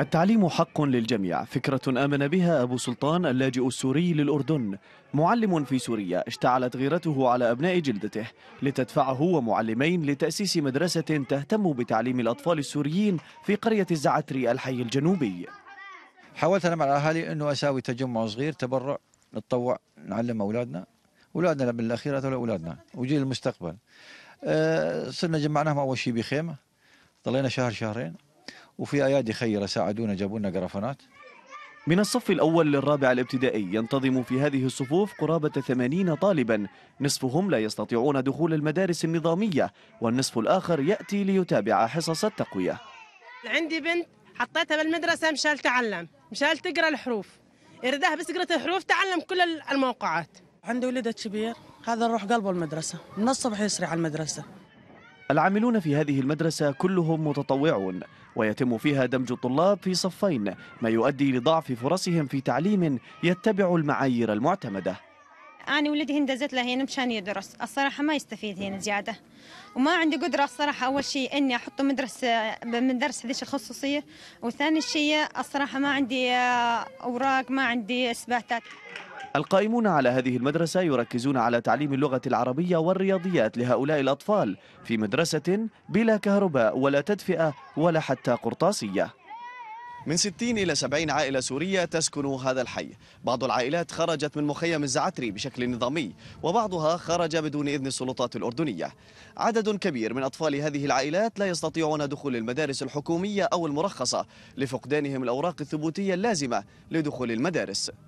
التعليم حق للجميع فكرة آمن بها أبو سلطان اللاجئ السوري للأردن معلم في سوريا اشتعلت غيرته على أبناء جلدته لتدفعه ومعلمين لتأسيس مدرسة تهتم بتعليم الأطفال السوريين في قرية الزعتري الحي الجنوبي حاولت أنا مع الأهالي أنه أساوي تجمع صغير تبرع نتطوع نعلم أولادنا أولادنا بالأخير هذول أولادنا وجيل المستقبل أه صرنا جمعناهم أول شيء بخيمة ضلينا شهر شهرين وفي ايادي خيره ساعدونا جابوا لنا قرفانات من الصف الأول للرابع الابتدائي ينتظم في هذه الصفوف قرابة 80 طالبا نصفهم لا يستطيعون دخول المدارس النظامية والنصف الآخر يأتي ليتابع حصص التقوية عندي بنت حطيتها بالمدرسة مشان تعلم مشان تقرأ الحروف إرداها بس قرأت الحروف تعلم كل الموقعات عندي ولدة كبير هذا نروح قلبه المدرسة من الصبح يسري على المدرسة العاملون في هذه المدرسة كلهم متطوعون ويتم فيها دمج الطلاب في صفين ما يؤدي لضعف فرصهم في تعليم يتبع المعايير المعتمدة أنا ولدي هنا دزت له هنا مشان يدرس الصراحة ما يستفيد هنا زيادة وما عندي قدرة الصراحة أول شيء إني أحطه مدرسة درس هذه الخصوصية وثاني شيء الصراحة ما عندي أوراق ما عندي إثباتات القائمون على هذه المدرسة يركزون على تعليم اللغة العربية والرياضيات لهؤلاء الأطفال في مدرسة بلا كهرباء ولا تدفئة ولا حتى قرطاسية من 60 إلى 70 عائلة سورية تسكن هذا الحي بعض العائلات خرجت من مخيم الزعتري بشكل نظامي وبعضها خرج بدون إذن السلطات الأردنية عدد كبير من أطفال هذه العائلات لا يستطيعون دخول المدارس الحكومية أو المرخصة لفقدانهم الأوراق الثبوتية اللازمة لدخول المدارس